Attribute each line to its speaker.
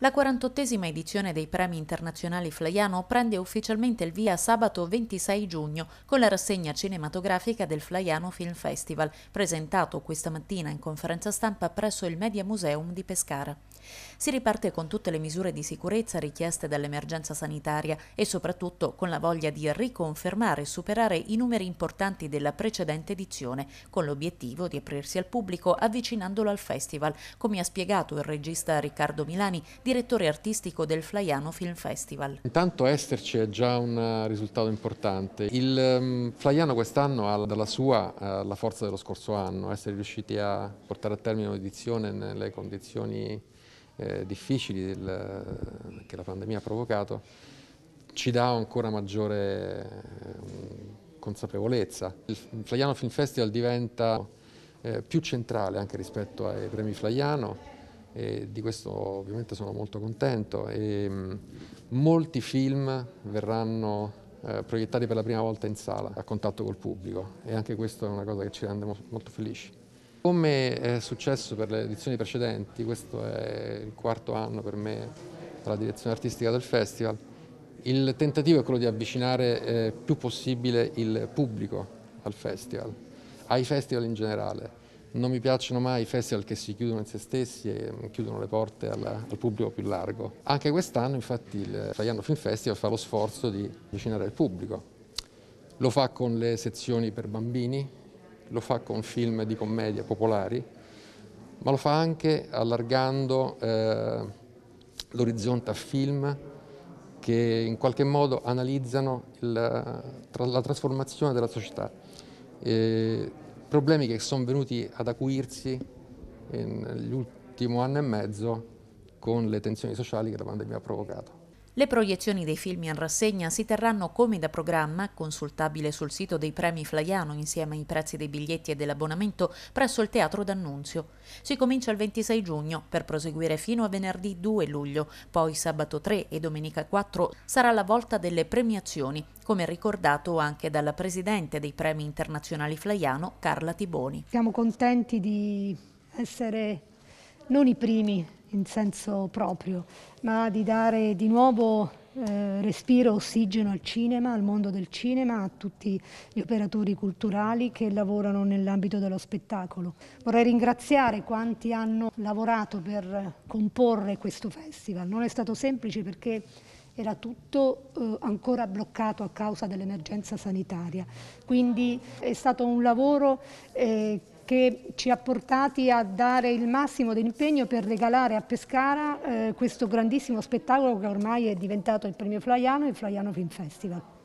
Speaker 1: La 48esima edizione dei Premi Internazionali Flaiano prende ufficialmente il via sabato 26 giugno con la rassegna cinematografica del Flaiano Film Festival, presentato questa mattina in conferenza stampa presso il Media Museum di Pescara. Si riparte con tutte le misure di sicurezza richieste dall'emergenza sanitaria e soprattutto con la voglia di riconfermare e superare i numeri importanti della precedente edizione, con l'obiettivo di aprirsi al pubblico avvicinandolo al festival, come ha spiegato il regista Riccardo Milani, direttore artistico del Flaiano Film Festival.
Speaker 2: Intanto esserci è già un eh, risultato importante. Il ehm, Flaiano quest'anno ha dalla sua eh, la forza dello scorso anno, essere riusciti a portare a termine un'edizione nelle condizioni eh, difficili del, che la pandemia ha provocato, ci dà ancora maggiore eh, consapevolezza. Il Flaiano Film Festival diventa eh, più centrale anche rispetto ai premi Flaiano e di questo ovviamente sono molto contento. E, mm, molti film verranno proiettati per la prima volta in sala a contatto col pubblico e anche questo è una cosa che ci rende molto felici. Come è successo per le edizioni precedenti, questo è il quarto anno per me alla direzione artistica del festival, il tentativo è quello di avvicinare eh, più possibile il pubblico al festival, ai festival in generale. Non mi piacciono mai i festival che si chiudono in se stessi e mm, chiudono le porte alla, al pubblico più largo. Anche quest'anno infatti il Traiano Film Festival fa lo sforzo di avvicinare il pubblico. Lo fa con le sezioni per bambini, lo fa con film di commedia popolari, ma lo fa anche allargando eh, l'orizzonte a film che in qualche modo analizzano il, tra, la trasformazione della società. Eh, problemi che sono venuti ad acuirsi negli ultimi anni e mezzo con le tensioni sociali che la pandemia ha provocato.
Speaker 1: Le proiezioni dei film in rassegna si terranno come da programma, consultabile sul sito dei premi Flaiano insieme ai prezzi dei biglietti e dell'abbonamento presso il Teatro d'Annunzio. Si comincia il 26 giugno per proseguire fino a venerdì 2 luglio, poi sabato 3 e domenica 4 sarà la volta delle premiazioni, come ricordato anche dalla presidente dei premi internazionali Flaiano, Carla
Speaker 3: Tiboni. Siamo contenti di essere non i primi, in senso proprio, ma di dare di nuovo eh, respiro, ossigeno al cinema, al mondo del cinema, a tutti gli operatori culturali che lavorano nell'ambito dello spettacolo. Vorrei ringraziare quanti hanno lavorato per comporre questo festival. Non è stato semplice perché era tutto eh, ancora bloccato a causa dell'emergenza sanitaria. Quindi è stato un lavoro eh, che ci ha portati a dare il massimo d'impegno per regalare a Pescara eh, questo grandissimo spettacolo che ormai è diventato il premio Flaiano il Flaiano Film Festival.